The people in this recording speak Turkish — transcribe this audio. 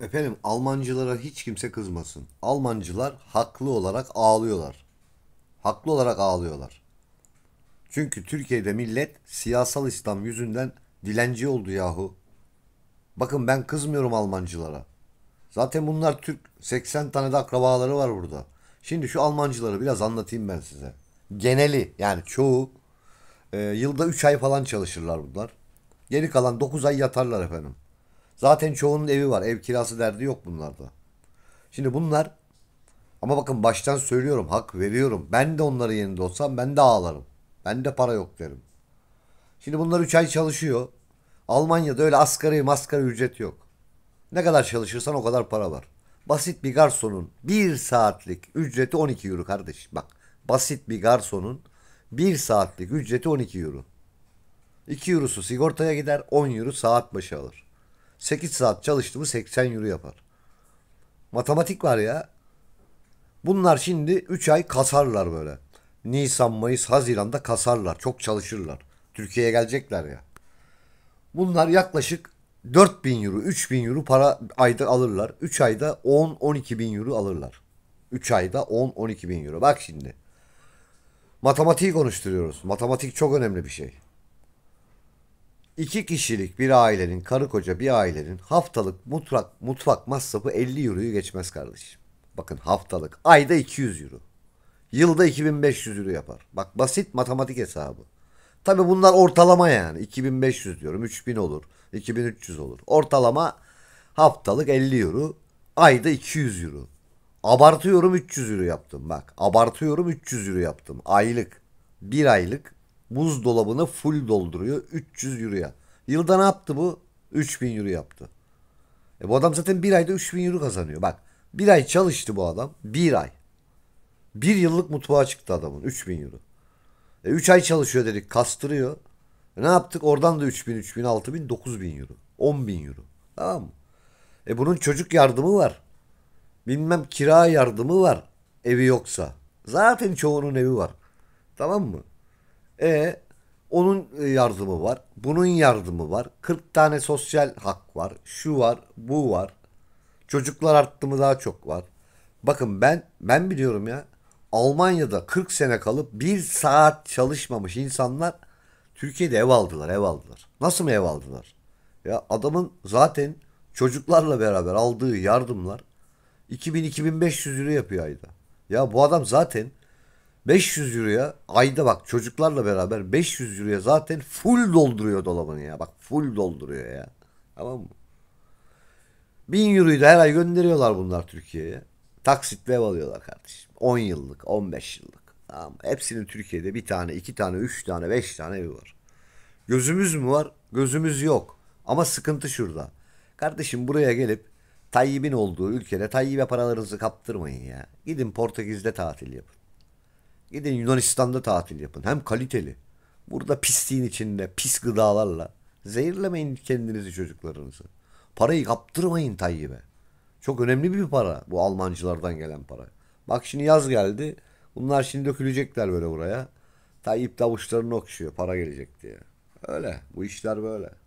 Efendim Almancılara hiç kimse kızmasın. Almancılar haklı olarak ağlıyorlar. Haklı olarak ağlıyorlar. Çünkü Türkiye'de millet siyasal İslam yüzünden dilenci oldu yahu. Bakın ben kızmıyorum Almancılara. Zaten bunlar Türk 80 tane de akrabaları var burada. Şimdi şu Almancıları biraz anlatayım ben size. Geneli yani çoğu e, yılda 3 ay falan çalışırlar bunlar. Geri kalan 9 ay yatarlar efendim. Zaten çoğunun evi var. Ev kirası derdi yok bunlarda. Şimdi bunlar ama bakın baştan söylüyorum hak veriyorum. Ben de onların yerinde olsam ben de ağlarım. Ben de para yok derim. Şimdi bunlar 3 ay çalışıyor. Almanya'da öyle asgari masgari ücret yok. Ne kadar çalışırsan o kadar para var. Basit bir garsonun 1 saatlik ücreti 12 euro kardeş. Bak basit bir garsonun 1 saatlik ücreti 12 euro. 2 eurosu sigortaya gider 10 euro saat başı alır. 8 saat çalıştı mı 80 euro yapar. Matematik var ya. Bunlar şimdi 3 ay kasarlar böyle. Nisan, Mayıs, Haziran'da kasarlar. Çok çalışırlar. Türkiye'ye gelecekler ya. Bunlar yaklaşık 4 bin euro, 3 bin euro para ayda alırlar. 3 ayda 10-12 bin euro alırlar. 3 ayda 10-12 bin euro. Bak şimdi. Matematiği konuşturuyoruz. Matematik çok önemli bir şey. İki kişilik bir ailenin, karı koca bir ailenin haftalık mutfak, mutfak masrafı 50 euroyu geçmez kardeşim. Bakın haftalık. Ayda 200 euro. Yılda 2500 euro yapar. Bak basit matematik hesabı. Tabi bunlar ortalama yani. 2500 diyorum. 3000 olur. 2300 olur. Ortalama haftalık 50 euro. Ayda 200 euro. Abartıyorum 300 euro yaptım bak. Abartıyorum 300 euro yaptım. Aylık. Bir aylık buzdolabını full dolduruyor 300 euroya. Yılda ne yaptı bu? 3000 euro yaptı. E bu adam zaten bir ayda 3000 euro kazanıyor. Bak bir ay çalıştı bu adam. Bir ay. Bir yıllık mutfağa çıktı adamın. 3000 euro. E 3 ay çalışıyor dedik. Kastırıyor. E ne yaptık? Oradan da 3000, 3000, 6000, 9000 euro. 10000 euro. Tamam mı? E bunun çocuk yardımı var. Bilmem kira yardımı var. Evi yoksa. Zaten çoğunun evi var. Tamam mı? E onun e, yardımı var. Bunun yardımı var. 40 tane sosyal hak var. Şu var, bu var. Çocuklar arttı mı daha çok var. Bakın ben ben biliyorum ya. Almanya'da 40 sene kalıp bir saat çalışmamış insanlar Türkiye'de ev aldılar, ev aldılar. Nasıl mı ev aldılar? Ya adamın zaten çocuklarla beraber aldığı yardımlar 2000-2500 lira yapıyor ayda. Ya bu adam zaten 500 euroya ayda bak çocuklarla beraber 500 euroya zaten full dolduruyor dolabını ya. Bak full dolduruyor ya. Tamam mı? 1000 euroyu da her ay gönderiyorlar bunlar Türkiye'ye. Taksitle ev alıyorlar kardeşim. 10 yıllık, 15 yıllık. Tamam. Hepsinin Türkiye'de bir tane, iki tane, üç tane, beş tane evi var. Gözümüz mü var? Gözümüz yok. Ama sıkıntı şurada. Kardeşim buraya gelip Tayyip'in olduğu ülkede Tayyip'e paralarınızı kaptırmayın ya. Gidin Portekiz'de tatil yapın. Gidin Yunanistan'da tatil yapın. Hem kaliteli. Burada pisliğin içinde, pis gıdalarla. Zehirlemeyin kendinizi çocuklarınızı. Parayı kaptırmayın Tayyip'e. Çok önemli bir para bu Almancılardan gelen para. Bak şimdi yaz geldi. Bunlar şimdi dökülecekler böyle buraya. Tayyip de avuçlarını okşuyor para gelecek diye. Öyle. Bu işler böyle.